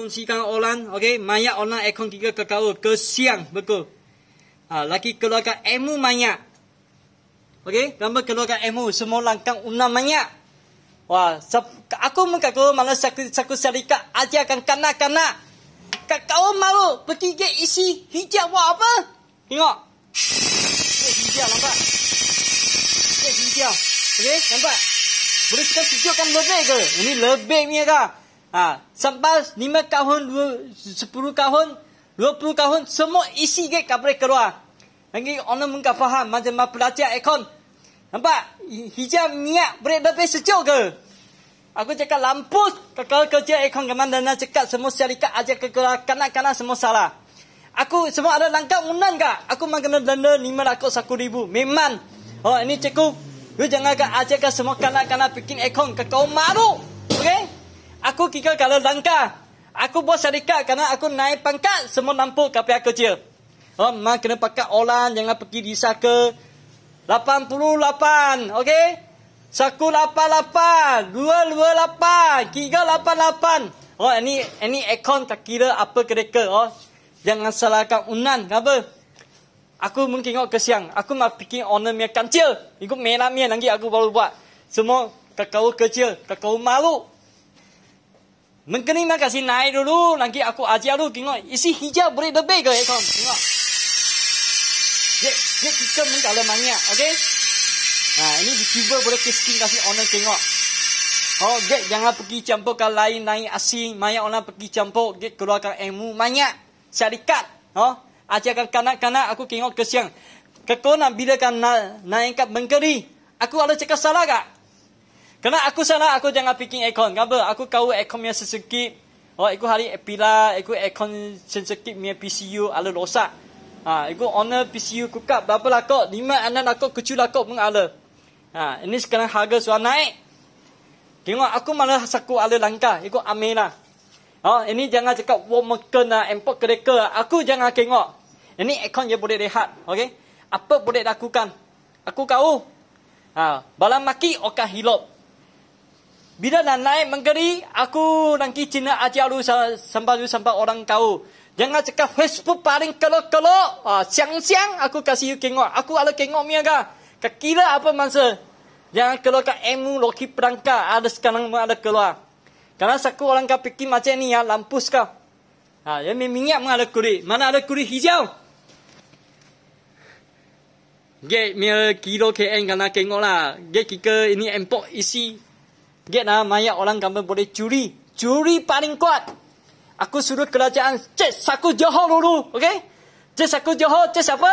kongsikan orang, okey, mayat orang ekon tiga kekau kesiang, betul. Ha, lagi keluarkan emu mayat. Okey, gambar keluarkan emu semua langkang unang mayat. Wah, aku muka aku malas sakit sakit syarikat ajarkan kanak-kanak. Kakau malu pergi ke isi hijab apa? Tengok. Eh, hijab nampak. Eh, hijab. nampak. Boleh kita tunjukkan lebih ke? Ini lebih ni ya kak? Ha, sampai lima tahun, dua sepuluh tahun, dua puluh tahun, semua isi gate tak keluar. Lagi orang pun tak faham macam apa pelajar ekon? Nampak? hijau niat boleh lebih sejuk ke? Aku cakap lampus kalau kerja ekon. ke mana nak cakap semua syarikat ajak ke keluar Kena kanak semua salah. Aku semua ada langkah unan ke? Aku memang kena lima ratus satu ribu. Memang. Oh ini cikgu. Lu jangan ajak ke semua kena kena bikin ekon. ke kau malu aku kira kalau langka. Aku buat syarikat kerana aku naik pangkat semua nampu ke pihak kerja. Oh, mak kena pakai olan jangan pergi di ke 88, okey? Saku 88, 228, 388. Oh, ini ini ekon tak kira apa kereta, oh. Jangan salahkan unan, apa? Aku mungkin kau kesian. Aku nak fikir owner punya kecil. Ikut merah lagi aku baru buat. Semua kakau kecil, kakau malu. Mengkening nak kasih naik dulu, nanti aku ajar dulu tengok isi hijau boleh lebih ke ekon. Tengok. Ye, ye kita mungkin ada banyak, okay? Nah, ha, ini cuba boleh kisking kasih owner tengok. Oh, ye jangan pergi campurkan lain naik asing, maya orang pergi campur, ye keluarkan emu banyak. Syarikat, oh, ajarkan kanak-kanak aku tengok kesian. Kekonan bila kan naik kat mengkeri, aku ada cakap salah tak? Kena aku sana aku jangan picking aircon. Kenapa? Aku kau aircon yang sesekip. Oh, aku hari pila aku aircon sesekip punya PCU ala rosak. Ha, aku owner PCU kukap berapa lah Lima anak aku kecil lah kok mengala. Ha, ini sekarang harga sudah naik. Kengok aku malah saku ala langkah. Aku amin lah. Oh, ini jangan cakap warm mekan lah, import kereka lah. Aku jangan tengok. Ini aircon yang boleh rehat. Okay? Apa boleh lakukan? Aku kau. Ha, balam maki, okah hilop bila nak naik menggeri, aku nanti cina ajar lu sampai sampai orang kau. Jangan cakap Facebook paling kelok kelok, ah, siang-siang aku kasih you kengok. Aku ada kengok mi aga. Kekira apa masa? Jangan kelok ke emu loki perangka. Ada sekarang mu ada keluar. Karena saku orang kau fikir macam ni ya ah, lampu ska. Ha, ah, ya minyak mana ada kulit. Mana ada kulit hijau? Gek mi kilo KM kena kengok lah. Gek kika ini empok isi Get lah mayat orang kamu boleh curi. Curi paling kuat. Aku suruh kerajaan cek saku Johor dulu. Okay? Cek saku Johor. Cek siapa?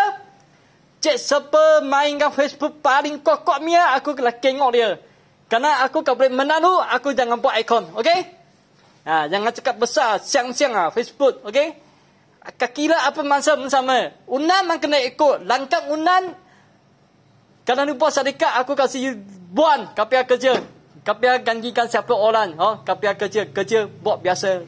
Cek siapa mainkan Facebook paling kuat-kuat mia. Aku kena lah kengok dia. Karena aku tak boleh menalu. Aku jangan buat ikon. Okay? Ha, jangan cakap besar. Siang-siang lah Facebook. Okay? Kakilah apa masa bersama. Unan memang kena ikut. Langkah unan. Kalau lupa syarikat aku kasih buan. kapi kerja. Kepia janjikan siapa orang. Oh, ha? kepia kerja. Kerja buat biasa.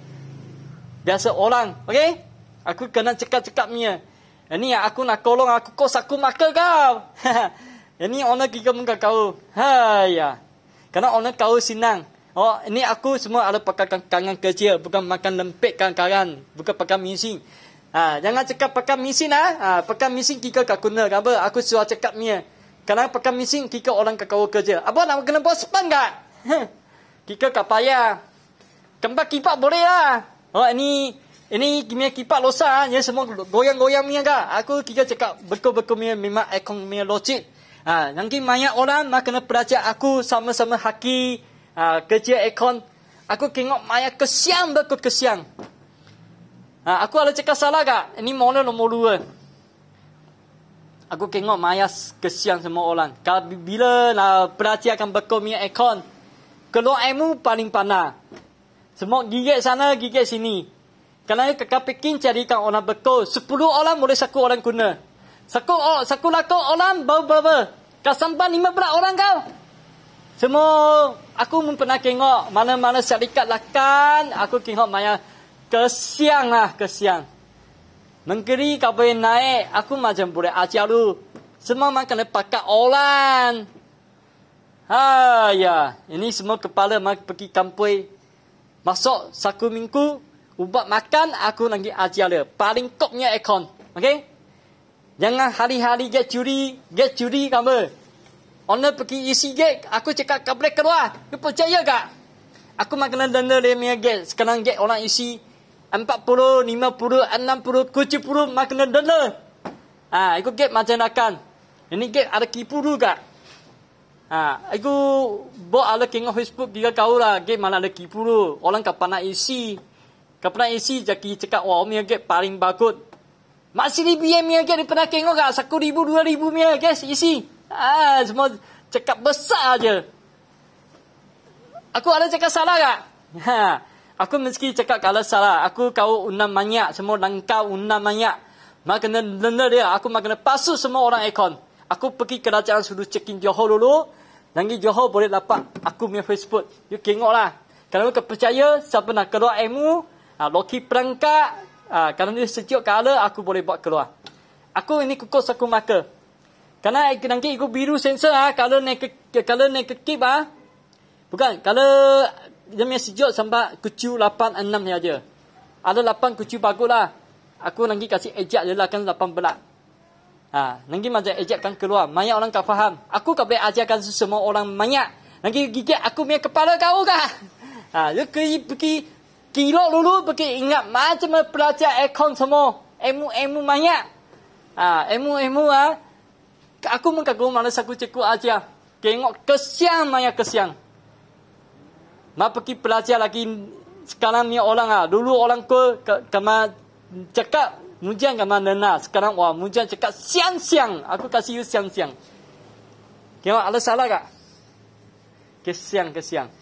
Biasa orang. Okey? Aku kena cakap-cakap mia. Ya. Ini aku nak tolong aku kos aku maka kau. ini owner kita muka kau. ha ya. Kerana owner kau senang. Oh, ini aku semua ada pakai kangen kecil. Bukan makan lempik kangen Bukan pakai misi. Ha, jangan cakap pakai misi lah. Ha. ha, pakai misi kita kau kena. Apa? Aku suruh cakap mia. Ya. Kerana pakai misi kita orang kau kerja. Apa nak kena buat sepan kak? kita tak payah. Tempat kipak boleh lah. Oh, ini ini kimia kipak losa ah. Ya semua goyang-goyang ni aga. Aku kita cakap beko-beko mi memang aircon mi locit. Ha, ah, nanti banyak orang nak kena belajar aku sama-sama haki ha, kerja ekon. Aku tengok banyak kesian beko kesian. Ha, ah, aku ada cakap salah ke? Ini mana nombor dua. Aku tengok banyak kesian semua orang. Kalau bila nak akan beko mi ekon keloemu paling panah. Semua gigit sana, gigit sini. Kerana kakak pekin carikan orang beko. Sepuluh orang boleh saku orang kuna. Saku, oh, saku laku orang bau bau Kasampan lima belas orang kau. Semua aku pun pernah tengok mana-mana syarikat lakan. Aku tengok maya kesiang lah kesiang, Menggeri kau boleh naik. Aku macam boleh ajar lu. Semua makan kena pakai orang. Ha ya, ini semua kepala mak pergi kampui. Masuk satu minggu ubat makan aku lagi ajar dia. Paling topnya ekon, okey? Jangan hari-hari get curi, get curi kamu. Owner pergi isi get, aku cakap kau boleh keluar. Kau percaya tak? Aku makan denda dia punya get. Sekarang get orang isi 40, 50, 60, 70 makan denda. Ah, ha, ikut get macam nakan. Ini get ada kipu tak? Ha, aku buat ala king of Facebook tiga kau lah. Gek mana ada kipu lu. Orang kapan nak isi. Kapan nak isi jadi cakap, wah, omnya gek paling bagus. Masih ni BM ni lagi daripada kengok kat Saku ribu, dua ribu ni guys Isi ah, Semua cakap besar aja. Aku ada cakap salah kak ha. Aku meski cakap kalau salah Aku kau undang banyak Semua langkah undang banyak Maka kena dia Aku makan kena pasu semua orang ekon Aku pergi kerajaan suruh check-in Johor dulu Nanti Johor boleh dapat aku punya Facebook. You tengok lah. Kalau kau percaya, siapa nak keluar emu, uh, ah, Loki perangkat, uh, ah, kalau dia sejuk kala, aku boleh buat keluar. Aku ini kukus aku maka. Kerana nanti aku biru sensor, ah, kalau naik kalau naik ke kip, ah. bukan, kalau dia punya sejuk sampai kucu 8, 6 aja. Ada 8 kucu bagus lah. Aku nanti kasih ejak je lah, kan 8 belak. Ha, nanti macam ejakkan keluar. banyak orang tak faham. Aku tak boleh ajarkan semua orang banyak. Nanti gigi aku punya kepala kau kah? Ha, dia pergi, pergi kilo dulu pergi ingat macam mana pelajar aircon semua. Emu-emu banyak. Ha, Emu-emu ha. Aku mengkagum mana saya cikgu ajar. Tengok kesian banyak kesian. Ma pergi pelajar lagi sekarang ni orang ah dulu orang ke kemar cakap Mujang kat mana nak? Sekarang wah Mujang cakap siang-siang. Aku kasih you siang-siang. kau Ada salah tak? Kesiang, kesiang.